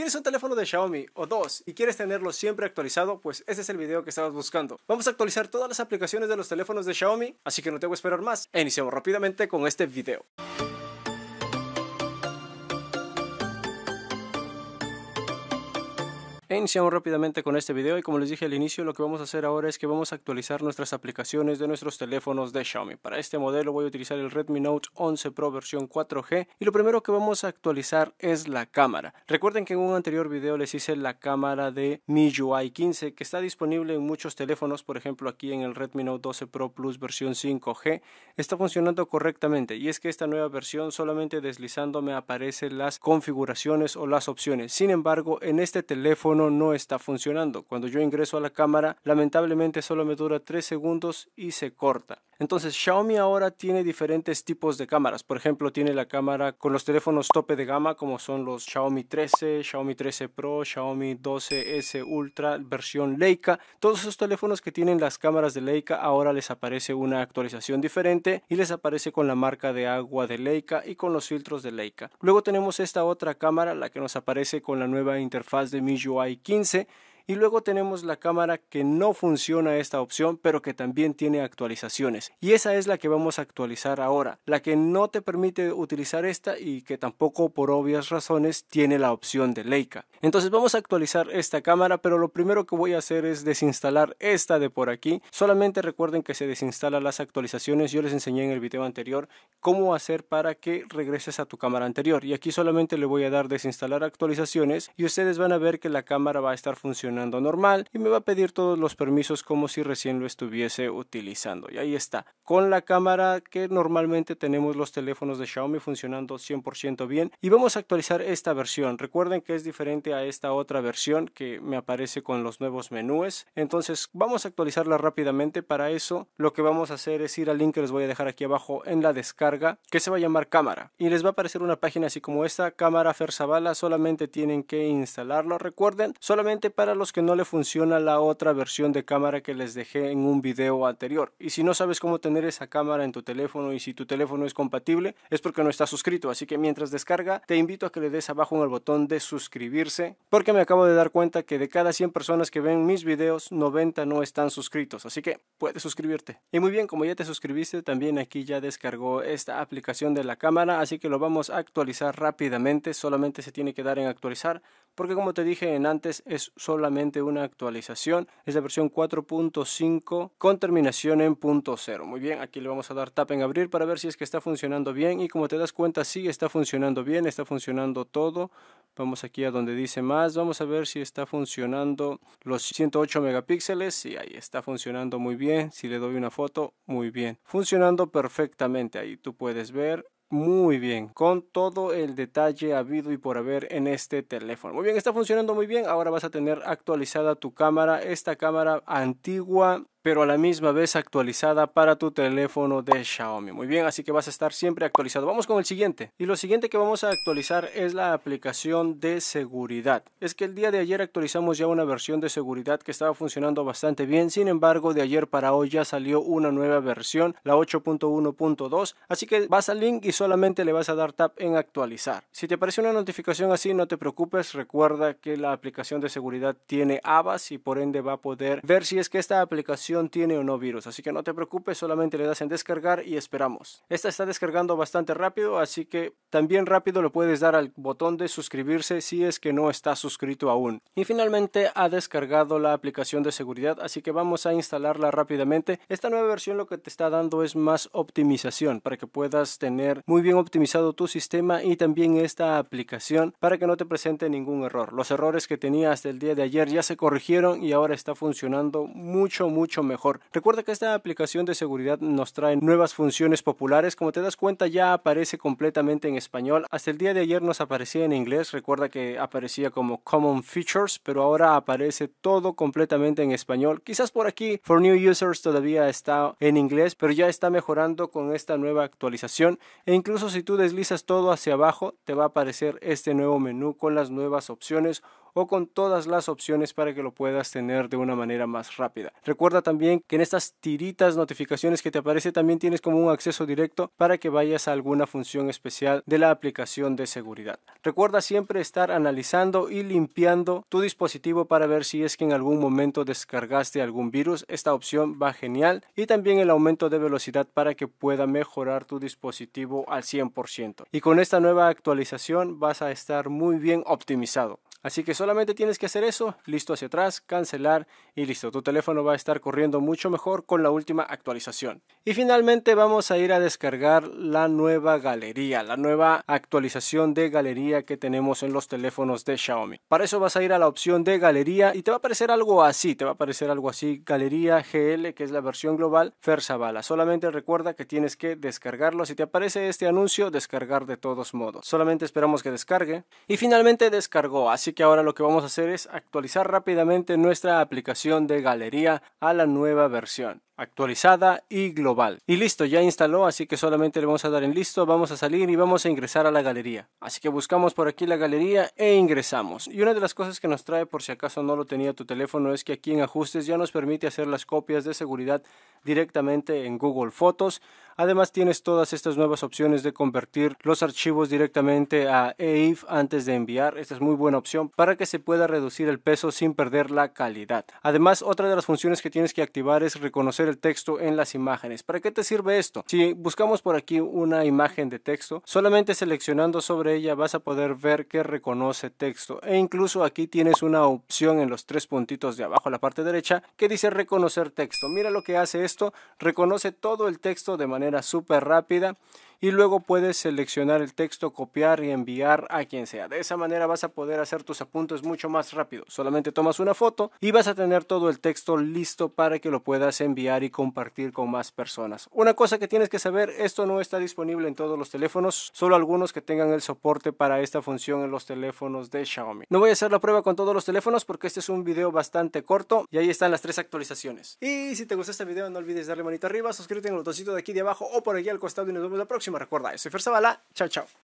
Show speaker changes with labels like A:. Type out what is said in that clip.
A: ¿Tienes un teléfono de Xiaomi o dos y quieres tenerlo siempre actualizado? Pues este es el video que estabas buscando. Vamos a actualizar todas las aplicaciones de los teléfonos de Xiaomi, así que no te voy a esperar más e iniciamos rápidamente con este video. iniciamos rápidamente con este video y como les dije al inicio lo que vamos a hacer ahora es que vamos a actualizar nuestras aplicaciones de nuestros teléfonos de Xiaomi. Para este modelo voy a utilizar el Redmi Note 11 Pro versión 4G y lo primero que vamos a actualizar es la cámara. Recuerden que en un anterior video les hice la cámara de MIUI 15 que está disponible en muchos teléfonos, por ejemplo aquí en el Redmi Note 12 Pro Plus versión 5G está funcionando correctamente y es que esta nueva versión solamente deslizando me aparecen las configuraciones o las opciones. Sin embargo en este teléfono no está funcionando. Cuando yo ingreso a la cámara, lamentablemente solo me dura 3 segundos y se corta. Entonces Xiaomi ahora tiene diferentes tipos de cámaras. Por ejemplo, tiene la cámara con los teléfonos tope de gama como son los Xiaomi 13, Xiaomi 13 Pro, Xiaomi 12S Ultra, versión Leica. Todos esos teléfonos que tienen las cámaras de Leica ahora les aparece una actualización diferente y les aparece con la marca de agua de Leica y con los filtros de Leica. Luego tenemos esta otra cámara, la que nos aparece con la nueva interfaz de MIUI y 15 y luego tenemos la cámara que no funciona esta opción, pero que también tiene actualizaciones. Y esa es la que vamos a actualizar ahora. La que no te permite utilizar esta y que tampoco por obvias razones tiene la opción de Leica. Entonces vamos a actualizar esta cámara, pero lo primero que voy a hacer es desinstalar esta de por aquí. Solamente recuerden que se desinstalan las actualizaciones. Yo les enseñé en el video anterior cómo hacer para que regreses a tu cámara anterior. Y aquí solamente le voy a dar desinstalar actualizaciones y ustedes van a ver que la cámara va a estar funcionando normal y me va a pedir todos los permisos como si recién lo estuviese utilizando. Y ahí está. Con la cámara que normalmente tenemos los teléfonos de Xiaomi funcionando 100% bien. Y vamos a actualizar esta versión. Recuerden que es diferente a esta otra versión que me aparece con los nuevos menúes. Entonces vamos a actualizarla rápidamente. Para eso lo que vamos a hacer es ir al link que les voy a dejar aquí abajo en la descarga que se va a llamar cámara. Y les va a aparecer una página así como esta, cámara Ferzabala. Solamente tienen que instalarlo. Recuerden, solamente para los que no le funciona la otra versión de cámara que les dejé en un video anterior. Y si no sabes cómo tener esa cámara en tu teléfono y si tu teléfono es compatible, es porque no estás suscrito. Así que mientras descarga, te invito a que le des abajo en el botón de suscribirse, porque me acabo de dar cuenta que de cada 100 personas que ven mis videos, 90 no están suscritos. Así que puedes suscribirte. Y muy bien, como ya te suscribiste, también aquí ya descargó esta aplicación de la cámara, así que lo vamos a actualizar rápidamente. Solamente se tiene que dar en actualizar, porque como te dije en antes, es solamente una actualización, es la versión 4.5 con terminación en punto .0. Muy bien, aquí le vamos a dar tap en abrir para ver si es que está funcionando bien y como te das cuenta sí está funcionando bien, está funcionando todo. Vamos aquí a donde dice más, vamos a ver si está funcionando los 108 megapíxeles y ahí está funcionando muy bien. Si le doy una foto, muy bien. Funcionando perfectamente, ahí tú puedes ver muy bien, con todo el detalle habido y por haber en este teléfono. Muy bien, está funcionando muy bien. Ahora vas a tener actualizada tu cámara, esta cámara antigua pero a la misma vez actualizada para tu teléfono de Xiaomi. Muy bien, así que vas a estar siempre actualizado. Vamos con el siguiente. Y lo siguiente que vamos a actualizar es la aplicación de seguridad. Es que el día de ayer actualizamos ya una versión de seguridad que estaba funcionando bastante bien. Sin embargo, de ayer para hoy ya salió una nueva versión, la 8.1.2. Así que vas al link y solamente le vas a dar tap en actualizar. Si te aparece una notificación así, no te preocupes. Recuerda que la aplicación de seguridad tiene ABAS y por ende va a poder ver si es que esta aplicación tiene o no virus, así que no te preocupes, solamente le das en descargar y esperamos. Esta está descargando bastante rápido, así que también rápido le puedes dar al botón de suscribirse si es que no está suscrito aún. Y finalmente ha descargado la aplicación de seguridad, así que vamos a instalarla rápidamente. Esta nueva versión lo que te está dando es más optimización para que puedas tener muy bien optimizado tu sistema y también esta aplicación para que no te presente ningún error. Los errores que tenía hasta el día de ayer ya se corrigieron y ahora está funcionando mucho, mucho mejor. Recuerda que esta aplicación de seguridad nos trae nuevas funciones populares. Como te das cuenta ya aparece completamente en español. Hasta el día de ayer nos aparecía en inglés. Recuerda que aparecía como Common Features, pero ahora aparece todo completamente en español. Quizás por aquí For New Users todavía está en inglés, pero ya está mejorando con esta nueva actualización. E incluso si tú deslizas todo hacia abajo, te va a aparecer este nuevo menú con las nuevas opciones o con todas las opciones para que lo puedas tener de una manera más rápida. Recuerda también que en estas tiritas notificaciones que te aparece también tienes como un acceso directo para que vayas a alguna función especial de la aplicación de seguridad. Recuerda siempre estar analizando y limpiando tu dispositivo para ver si es que en algún momento descargaste algún virus. Esta opción va genial y también el aumento de velocidad para que pueda mejorar tu dispositivo al 100%. Y con esta nueva actualización vas a estar muy bien optimizado. Así que solamente tienes que hacer eso, listo hacia atrás, cancelar y listo. Tu teléfono va a estar corriendo mucho mejor con la última actualización. Y finalmente vamos a ir a descargar la nueva galería, la nueva actualización de galería que tenemos en los teléfonos de Xiaomi. Para eso vas a ir a la opción de galería y te va a aparecer algo así, te va a aparecer algo así, galería GL, que es la versión global Fersabala. Solamente recuerda que tienes que descargarlo. Si te aparece este anuncio, descargar de todos modos. Solamente esperamos que descargue. Y finalmente descargó, que ahora lo que vamos a hacer es actualizar rápidamente nuestra aplicación de galería a la nueva versión actualizada y global. Y listo, ya instaló, así que solamente le vamos a dar en listo, vamos a salir y vamos a ingresar a la galería. Así que buscamos por aquí la galería e ingresamos. Y una de las cosas que nos trae, por si acaso no lo tenía tu teléfono, es que aquí en ajustes ya nos permite hacer las copias de seguridad directamente en Google Fotos. Además tienes todas estas nuevas opciones de convertir los archivos directamente a EIF antes de enviar. Esta es muy buena opción para que se pueda reducir el peso sin perder la calidad. Además, otra de las funciones que tienes que activar es reconocer el texto en las imágenes. ¿Para qué te sirve esto? Si buscamos por aquí una imagen de texto, solamente seleccionando sobre ella vas a poder ver que reconoce texto e incluso aquí tienes una opción en los tres puntitos de abajo a la parte derecha que dice reconocer texto. Mira lo que hace esto, reconoce todo el texto de manera súper rápida y luego puedes seleccionar el texto, copiar y enviar a quien sea. De esa manera vas a poder hacer tus apuntes mucho más rápido. Solamente tomas una foto y vas a tener todo el texto listo para que lo puedas enviar y compartir con más personas. Una cosa que tienes que saber, esto no está disponible en todos los teléfonos, solo algunos que tengan el soporte para esta función en los teléfonos de Xiaomi. No voy a hacer la prueba con todos los teléfonos porque este es un video bastante corto y ahí están las tres actualizaciones. Y si te gustó este video no olvides darle manita arriba, suscríbete en el botoncito de aquí de abajo o por aquí al costado y nos vemos la próxima me Recuerda, eso soy Fer Zavala. Chao, chao.